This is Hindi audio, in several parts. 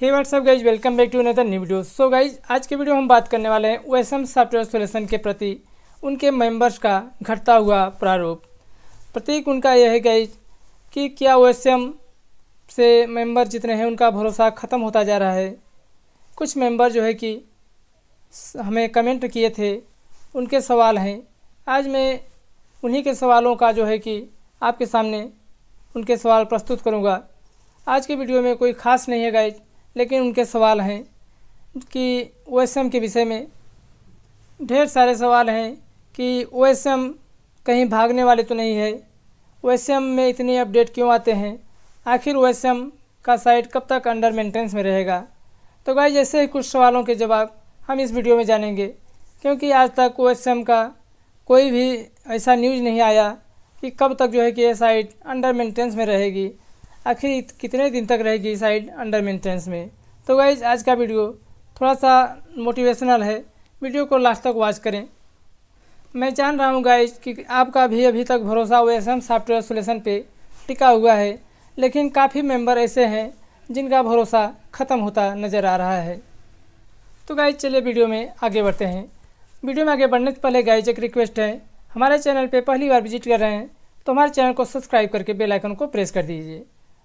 hey what's up guys welcome back to another new video so guys आज के वीडियो हम बात करने वाले हैं ओ सॉफ्टवेयर सोल्यूशन के प्रति उनके मेंबर्स का घटता हुआ प्रारूप प्रतीक उनका यह है गाइज कि क्या ओ से मेंबर जितने हैं उनका भरोसा ख़त्म होता जा रहा है कुछ मेंबर जो है कि हमें कमेंट किए थे उनके सवाल हैं आज मैं उन्हीं के सवालों का जो है कि आपके सामने उनके सवाल प्रस्तुत करूँगा आज के वीडियो में कोई ख़ास नहीं है गाइज लेकिन उनके सवाल हैं कि ओ के विषय में ढेर सारे सवाल हैं कि ओ कहीं भागने वाले तो नहीं है ओ में इतने अपडेट क्यों आते हैं आखिर ओ का साइट कब तक अंडर मेंटेनेंस में रहेगा तो भाई जैसे ही कुछ सवालों के जवाब हम इस वीडियो में जानेंगे क्योंकि आज तक ओ का कोई भी ऐसा न्यूज़ नहीं आया कि कब तक जो है कि ये साइट अंडर मेंटेनेंस में रहेगी आखिर कितने दिन तक रहेगी साइड अंडर मेंटेनेंस में तो गाइज आज का वीडियो थोड़ा सा मोटिवेशनल है वीडियो को लास्ट तक वॉच करें मैं जान रहा हूँ गाइज कि आपका भी अभी तक भरोसा ओ सॉफ्टवेयर सोल्यूशन पे टिका हुआ है लेकिन काफ़ी मेंबर ऐसे हैं जिनका भरोसा ख़त्म होता नज़र आ रहा है तो गाइज चलिए वीडियो में आगे बढ़ते हैं वीडियो में आगे बढ़ने से पहले गाइज एक रिक्वेस्ट है हमारे चैनल पे पहली बार विजिट कर रहे हैं तो हमारे चैनल को सब्सक्राइब करके बेल आइकन को प्रेस कर दीजिए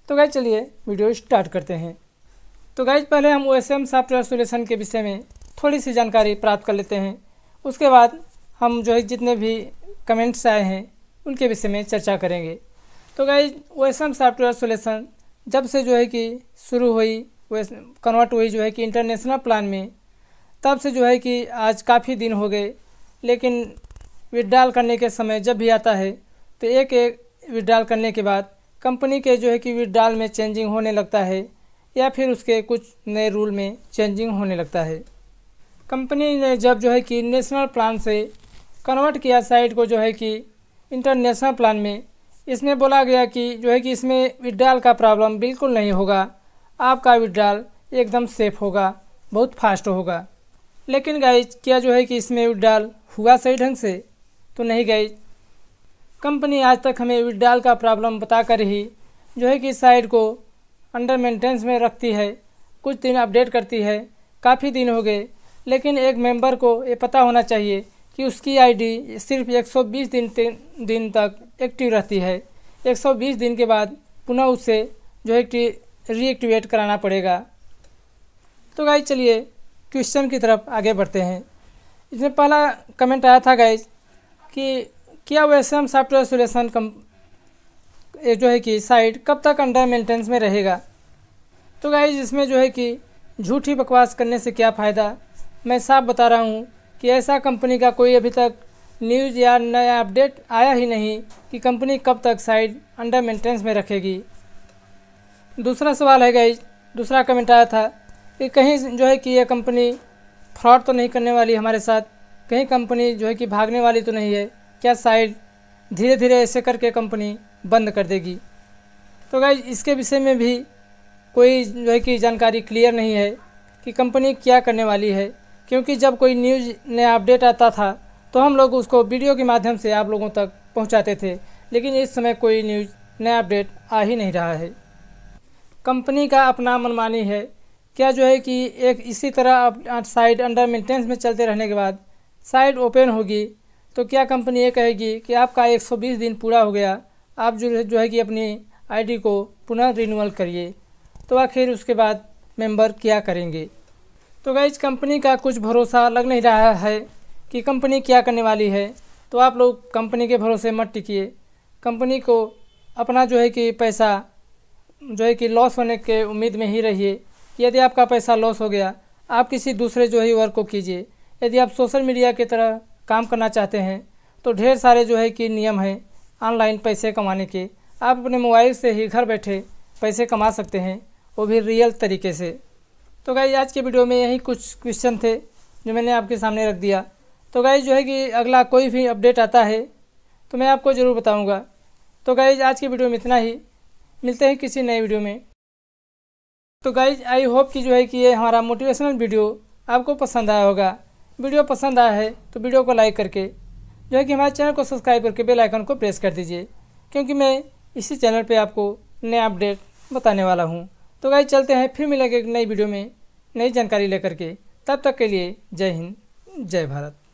तो गाइज चलिए वीडियो स्टार्ट करते हैं तो गाइज पहले हम ओ सॉफ्टवेयर सोल्यूशन के विषय में थोड़ी सी जानकारी प्राप्त कर लेते हैं उसके बाद हम जो है जितने भी कमेंट्स आए हैं उनके विषय में चर्चा करेंगे तो गाइज ओ सॉफ्टवेयर सोल्यूशन जब से जो है कि शुरू हुई कन्वर्ट हुई जो है कि इंटरनेशनल प्लान में तब से जो है कि आज काफ़ी दिन हो गए लेकिन विड्रॉल करने के समय जब भी आता है तो एक एक विड्रॉल करने के बाद कंपनी के जो है कि विड्राल में चेंजिंग होने लगता है या फिर उसके कुछ नए रूल में चेंजिंग होने लगता है कंपनी ने जब जो है कि नेशनल प्लान से कन्वर्ट किया साइट को जो है कि इंटरनेशनल प्लान में इसमें बोला गया कि जो है कि इसमें विड्राल का प्रॉब्लम बिल्कुल नहीं होगा आपका विड्राल एकदम सेफ होगा बहुत फास्ट होगा लेकिन गाइज क्या जो है कि इसमें विड्राल हुआ सही ढंग से तो नहीं गाइज कंपनी आज तक हमें विड्राल का प्रॉब्लम बताकर ही जो है कि साइट को अंडर मेंटेनेंस में रखती है कुछ दिन अपडेट करती है काफ़ी दिन हो गए लेकिन एक मेंबर को ये पता होना चाहिए कि उसकी आईडी सिर्फ 120 दिन दिन तक एक्टिव रहती है 120 दिन के बाद पुनः उसे जो है कि रीएक्टिवेट कराना पड़ेगा तो गाइज चलिए क्वेश्चन की तरफ आगे बढ़ते हैं इसमें पहला कमेंट आया था गाइज कि क्या वैसे हम सॉफ्टवेयर सोल्यूशन कम जो है कि साइट कब तक अंडर मेंटेनेंस में रहेगा तो गाइज इसमें जो है कि झूठी बकवास करने से क्या फ़ायदा मैं साफ बता रहा हूँ कि ऐसा कंपनी का कोई अभी तक न्यूज़ या नया अपडेट आया ही नहीं कि कंपनी कब तक साइट अंडर मेंटेनेंस में रखेगी दूसरा सवाल है गाइज दूसरा कमेंट आया था कि कहीं जो है कि यह कंपनी फ्रॉड तो नहीं करने वाली हमारे साथ कहीं कंपनी जो है कि भागने वाली तो नहीं है क्या साइट धीरे धीरे ऐसे करके कंपनी बंद कर देगी तो गाइज इसके विषय में भी कोई जो है कि जानकारी क्लियर नहीं है कि कंपनी क्या करने वाली है क्योंकि जब कोई न्यूज नया अपडेट आता था तो हम लोग उसको वीडियो के माध्यम से आप लोगों तक पहुंचाते थे लेकिन इस समय कोई न्यूज नया अपडेट आ ही नहीं रहा है कंपनी का अपना मनमानी है क्या जो है कि एक इसी तरह साइट अंडर मेंटेनेंस में चलते रहने के बाद साइट ओपन होगी तो क्या कंपनी ये कहेगी कि आपका 120 दिन पूरा हो गया आप जो जो है कि अपनी आईडी को पुनः रिन्यूअल करिए तो आखिर उसके बाद मेंबर क्या करेंगे तो गाइज कंपनी का कुछ भरोसा लग नहीं रहा है कि कंपनी क्या करने वाली है तो आप लोग कंपनी के भरोसे मत टिकिए कंपनी को अपना जो है कि पैसा जो है कि लॉस होने के उम्मीद में ही रहिए यदि आपका पैसा लॉस हो गया आप किसी दूसरे जो है वर्क को कीजिए यदि आप सोशल मीडिया की तरह काम करना चाहते हैं तो ढेर सारे जो है कि नियम हैं ऑनलाइन पैसे कमाने के आप अपने मोबाइल से ही घर बैठे पैसे कमा सकते हैं वो भी रियल तरीके से तो गाई आज के वीडियो में यही कुछ क्वेश्चन थे जो मैंने आपके सामने रख दिया तो गाई जो है कि अगला कोई भी अपडेट आता है तो मैं आपको ज़रूर बताऊँगा तो गाई आज के वीडियो में इतना ही मिलते हैं किसी नए वीडियो में तो गाइज आई होप कि जो है कि ये हमारा मोटिवेशनल वीडियो आपको पसंद आया होगा वीडियो पसंद आया है तो वीडियो को लाइक करके जो है कि हमारे चैनल को सब्सक्राइब करके बेल आइकन को प्रेस कर दीजिए क्योंकि मैं इसी चैनल पे आपको नया अपडेट बताने वाला हूँ तो गाइस चलते हैं फिर मिलेंगे एक नई वीडियो में नई जानकारी लेकर के तब तक के लिए जय हिंद जय भारत